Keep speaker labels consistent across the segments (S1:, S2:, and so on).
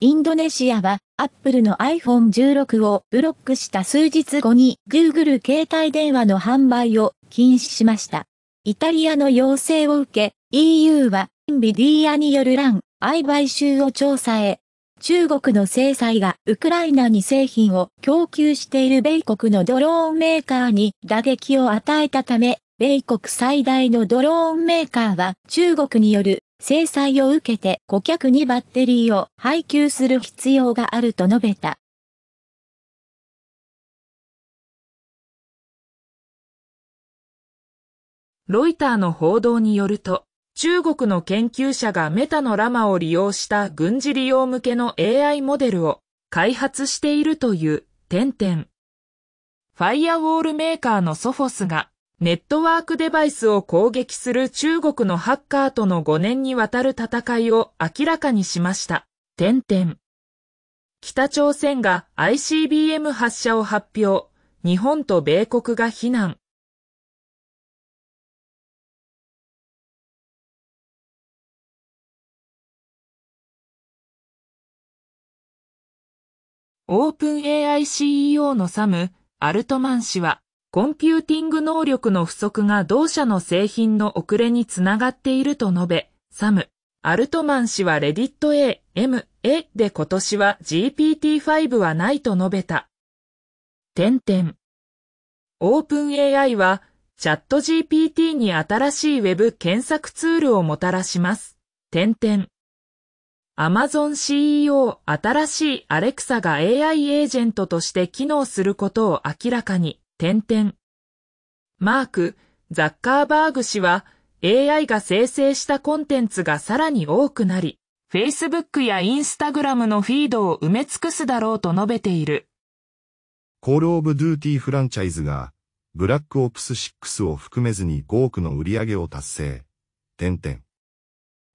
S1: インドネシアは、アップルの iPhone16 をブロックした数日後に Google 携帯電話の販売を禁止しました。イタリアの要請を受け、EU は、インビディアによる乱、愛買収を調査へ。中国の制裁がウクライナに製品を供給している米国のドローンメーカーに打撃を与えたため、米国最大のドローンメーカーは中国による制裁を受けて顧客にバッテリーを配
S2: 給する必要があると述べた。ロイターの報道
S3: によると、中国の研究者がメタのラマを利用した軍事利用向けの AI モデルを開発しているという点々。ファイアウォールメーカーのソフォスがネットワークデバイスを攻撃する中国のハッカーとの5年にわたる戦いを明らかにしました。点
S2: 々。北朝鮮が ICBM 発射を発表、日本と米国が非難。オープン AI CEO のサム・アル
S3: トマン氏は、コンピューティング能力の不足が同社の製品の遅れにつながっていると述べ、サム、アルトマン氏はレディット A、M、A で今年は GPT-5 はないと述べた。点々。オープン AI は、チャット GPT に新しい Web 検索ツールをもたらします。点々。Amazon CEO 新しい Alexa が AI エージェントとして機能することを明らかに。点々。マーク、ザッカーバーグ氏は AI が生成したコンテンツがさらに多くなり、Facebook や Instagram のフィードを埋め尽くすだろうと述べている。
S4: コールオブデューティーフランチャイズが、ブラックオプス6を含めずに5億の売り上げを達成。点々。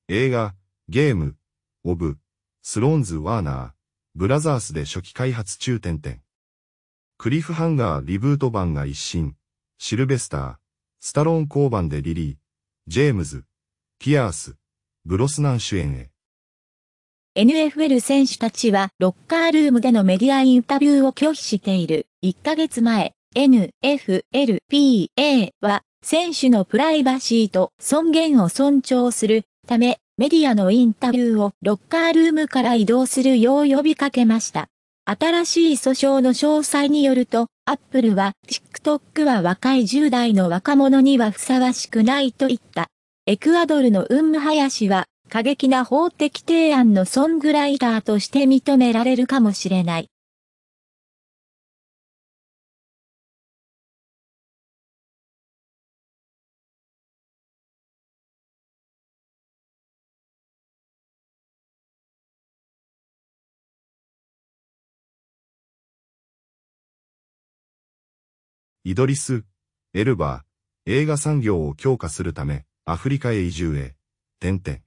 S4: 映画、ゲーム、オブ、スローンズ・ワーナー、ブラザースで初期開発中点々。クリフハンガーリブート版が一新、シルベスター、スタローン交番でリリー、ジェームズ、ピアース、ブロスナン主演へ。
S1: NFL 選手たちはロッカールームでのメディアインタビューを拒否している。1ヶ月前、NFLPA は選手のプライバシーと尊厳を尊重するため、メディアのインタビューをロッカールームから移動するよう呼びかけました。新しい訴訟の詳細によると、アップルは TikTok は若い10代の若者にはふさわしくないと言った。エクアドルのウンムハヤシは過激な法的提案のソングライターと
S2: して認められるかもしれない。
S4: イドリス・エルバー、映画産業を強化するため、アフリカへ移住へ、点々。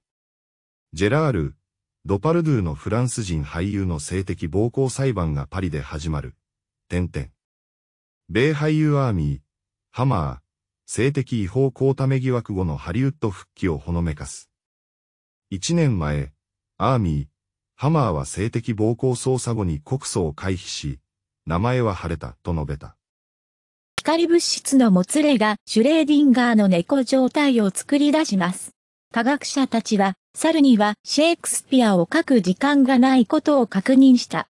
S4: ジェラール・ドパルドゥのフランス人俳優の性的暴行裁判がパリで始まる、点々。米俳優アーミー、ハマー、性的違法交ため疑惑後のハリウッド復帰をほのめかす。一年前、アーミー、ハマーは性的暴行捜査後に告訴を回避し、名前は晴れたと述べた。
S1: 光物質のもつれがシュレーディンガーの猫状態を作り出
S2: します。科学者たちは、猿にはシェイクスピアを書く時間がないことを確認した。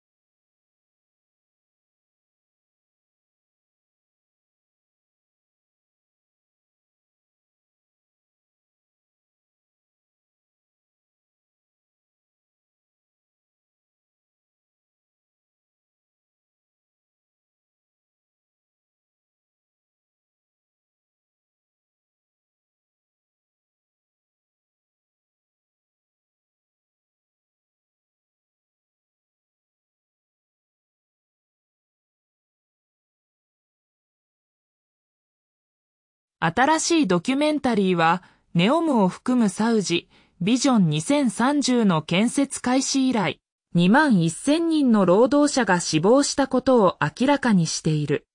S2: 新しいドキュメンタリーは、ネ
S3: オムを含むサウジ、ビジョン2030の建設開始以来、2万1000人の労働者が死亡したことを明らかにしている。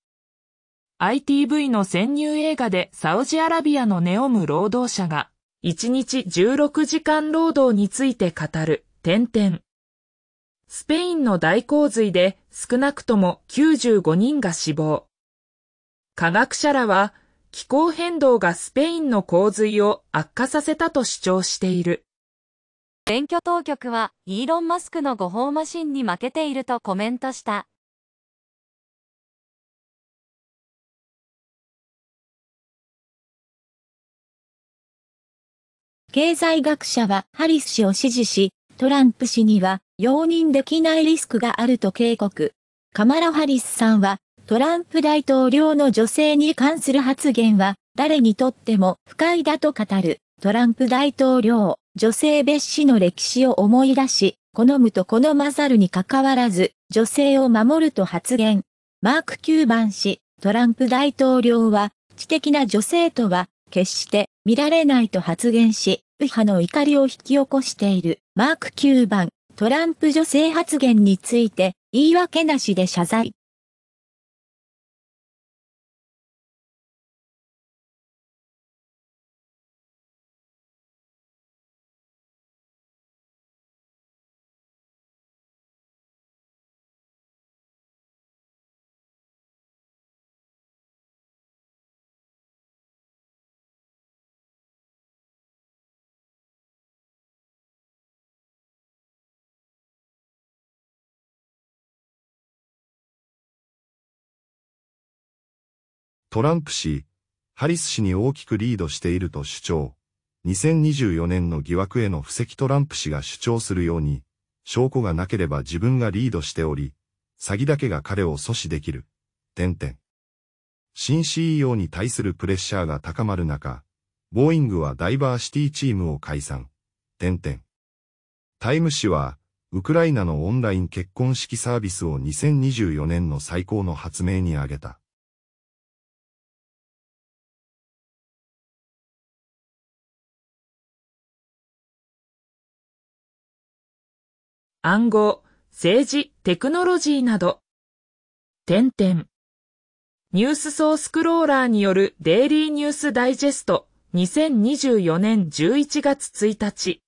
S3: ITV の潜入映画でサウジアラビアのネオム労働者が、1日16時間労働について語る、点々。スペインの大洪水で少なくとも95人が死亡。科学者らは気候変動がスペインの洪水を悪化
S1: させたと主張している。選挙当局はイーロン・マスクの誤報
S2: マシンに負けているとコメントした。経済学者はハリス氏を支持し、トランプ氏には容認
S1: できないリスクがあると警告。カマラ・ハリスさんはトランプ大統領の女性に関する発言は、誰にとっても不快だと語る、トランプ大統領、女性蔑視の歴史を思い出し、好むと好まざるに関わらず、女性を守ると発言。マーク・キューバン氏、トランプ大統領は、知的な女性とは、決して見られないと発言し、右派の怒りを引き起こしている、マーク・キューバン、トランプ女性
S2: 発言について、言い訳なしで謝罪。
S4: トランプ氏、ハリス氏に大きくリードしていると主張。2024年の疑惑への布石トランプ氏が主張するように、証拠がなければ自分がリードしており、詐欺だけが彼を阻止できる。点々。新 CEO に対するプレッシャーが高まる中、ボーイングはダイバーシティチームを解散。点々。タイム誌は、ウクライナのオンライン結婚式サービスを2024年の最高の発明に挙げた。
S2: 暗号、政治、テクノロジーなど、点々。
S3: ニュースソースクローラーによるデイリーニュースダイジェスト2024年
S2: 11月1日。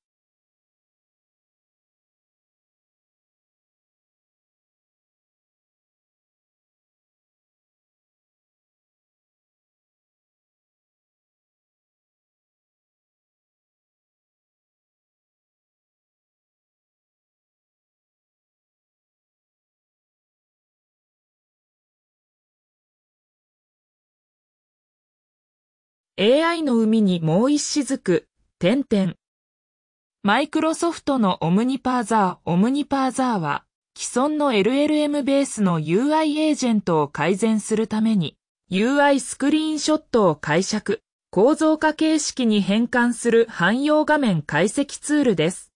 S2: AI の海にもう一雫、
S3: 点々。マイクロソフトのオムニパーザー、オムニパーザーは、既存の LLM ベースの UI エージェントを改善するために、UI スクリーンショットを解釈、構造化形式に変換する汎用画面解析ツールです。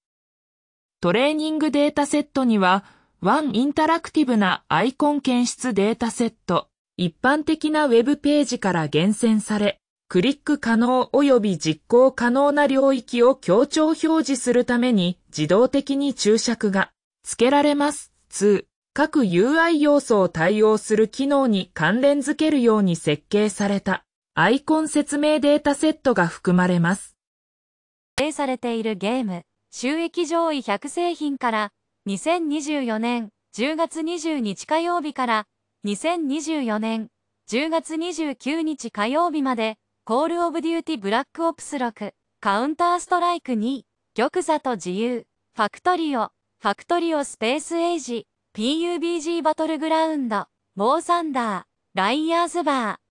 S3: トレーニングデータセットには、ワンインタラクティブなアイコン検出データセット、一般的なウェブページから厳選され、クリック可能及び実行可能な領域を強調表示するために自動的に注釈が付けられます。2、各 UI 要素を対応する機能に関連付けるように設計されたアイコン説明データセットが含まれます。
S1: 指定されているゲーム、収益上位100製品から2024年10月22日火曜日から2024年10月29日火曜日までコールオブデューティブラックオプス6、カウンターストライク2、玉座と自由、ファクトリオ、ファクトリオスペー
S2: スエイジ、PUBG バトルグラウンド、モーサンダー、ライアーズバー、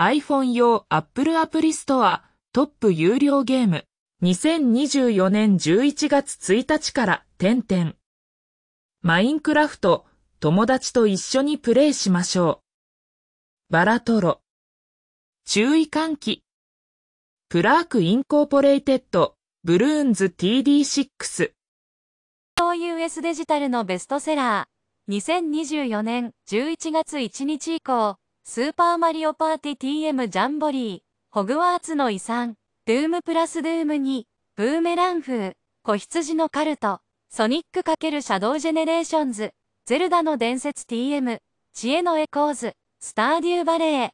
S2: iPhone 用 Apple アプリストア
S3: トップ有料ゲーム2024年11月1日から点々。マインクラフト友達と一緒にプレイしましょう。バラトロ注意喚起プラークインコーポレイテッドブルーンズ TD6
S1: US デジタルのベストセラー2024年11月1日以降スーパーマリオパーティ TM ジャンボリー、ホグワーツの遺産、ドゥームプラスドゥーム2、ブーメラン風、子羊のカルト、ソニック×シャドウジェネレーションズ、ゼルダの伝説 TM、知恵のエコ
S2: ーズ、スターデューバレー、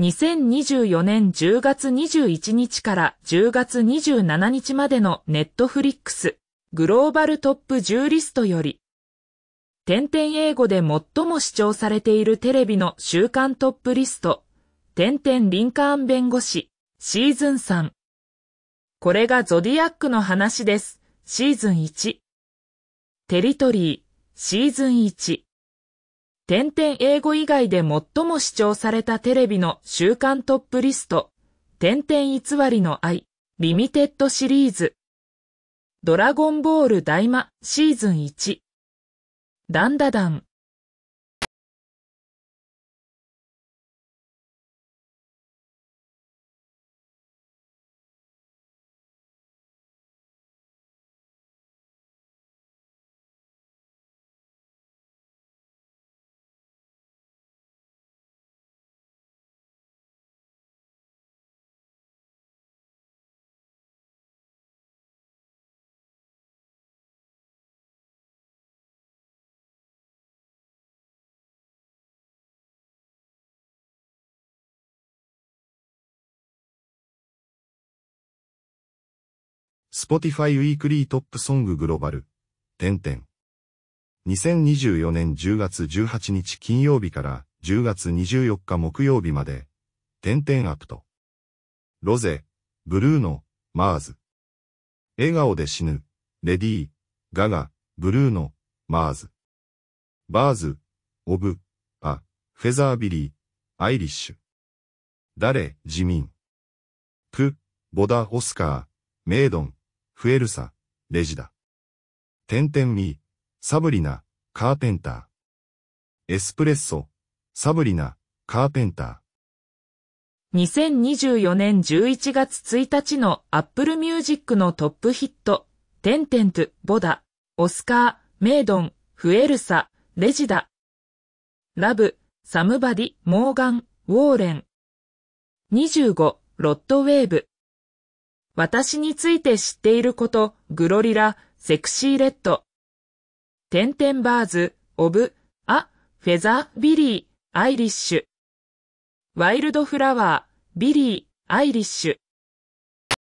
S2: 2024年10月
S3: 21日から10月27日までのネットフリックスグローバルトップ10リストより、点々英語で最も視聴されているテレビの週刊トップリスト、点々リンカーン弁護士、シーズン3。これがゾディアックの話です、シーズン1。テリトリー、シーズン1。点々英語以外で最も視聴されたテレビの週刊トップリスト、点々偽りの愛、リミテッドシリーズ、ドラゴンボール
S2: 大魔シーズン1、ダンダダン、
S4: Spotify ウィークリートップソンググローバル、点々。2024年10月18日金曜日から10月24日木曜日まで、点々アプト。ロゼ、ブルーノ、マーズ。笑顔で死ぬ、レディー、ガガ、ブルーノ、マーズ。バーズ、オブ、ア、フェザービリー、アイリッシュ。誰、自民。ク、ボダ、オスカー、メイドン。フエルサ、レジダ。テンテンミー、サブリナ、カーペンター。エスプレッソ、サブリナ、カーペンタ
S3: ー。2024年11月1日のアップルミュージックのトップヒット、テンテント、ボダ、オスカー、メイドン、フエルサ、レジダ。ラブ、サムバディ、モーガン、ウォーレン。25、ロッドウェーブ。私について知っていること、グロリラ、セクシーレッド。テンテンバーズ、オブ、ア、フェザー、ビリ
S2: ー、アイリッシュ。ワイルドフラワー、ビリー、アイリッシュ。